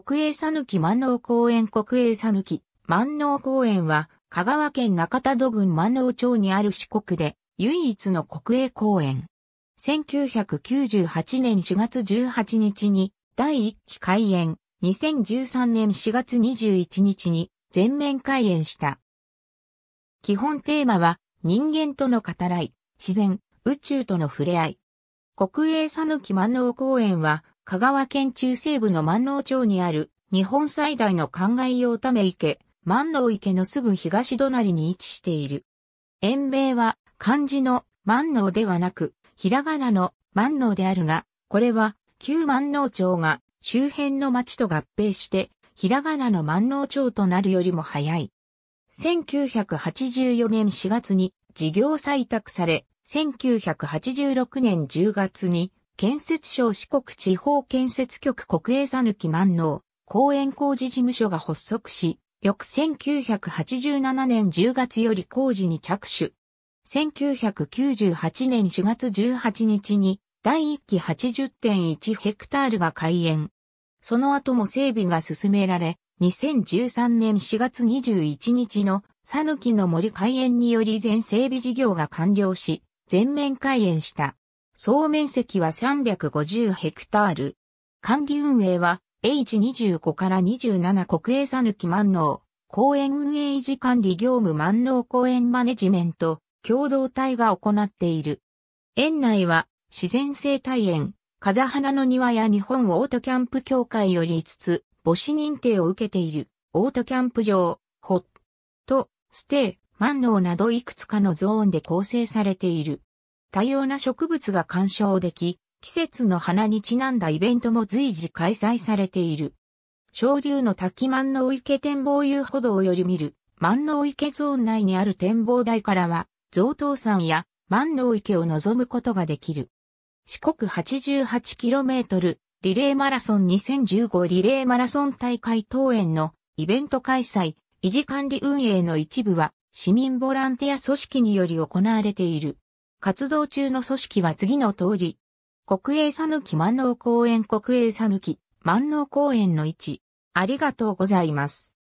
国営さぬき万能公園国営さぬき万能公園は、香川県中田戸郡万能町にある四国で、唯一の国営公園。1998年4月18日に、第1期開園、2013年4月21日に、全面開園した。基本テーマは、人間との語らい、自然、宇宙との触れ合い。国営さぬき万能公園は、香川県中西部の万能町にある日本最大の灌漑用ため池、万能池のすぐ東隣に位置している。園名は漢字の万能ではなく、ひらがなの万能であるが、これは旧万能町が周辺の町と合併して、ひらがなの万能町となるよりも早い。1984年4月に事業採択され、1986年10月に建設省四国地方建設局国営さぬき万能、公園工事事務所が発足し、翌1987年10月より工事に着手。1998年4月18日に第1期80.1ヘクタールが開園。その後も整備が進められ、2013年4月21日のさぬきの森開園により全整備事業が完了し、全面開園した。総面積は350ヘクタール。管理運営は H25 から27国営讃岐万能、公園運営維持管理業務万能公園マネジメント、共同体が行っている。園内は自然生態園、風花の庭や日本オートキャンプ協会より5つ、母子認定を受けている、オートキャンプ場、ホット、ステイ、万能などいくつかのゾーンで構成されている。多様な植物が鑑賞でき、季節の花にちなんだイベントも随時開催されている。昇竜の滝万能池展望遊歩道をより見る万能池ゾーン内にある展望台からは、贈答山や万能池を望むことができる。四国 88km リレーマラソン2015リレーマラソン大会当園のイベント開催、維持管理運営の一部は市民ボランティア組織により行われている。活動中の組織は次の通り、国営さぬき万能公園国営さぬき万能公園の位置、ありがとうございます。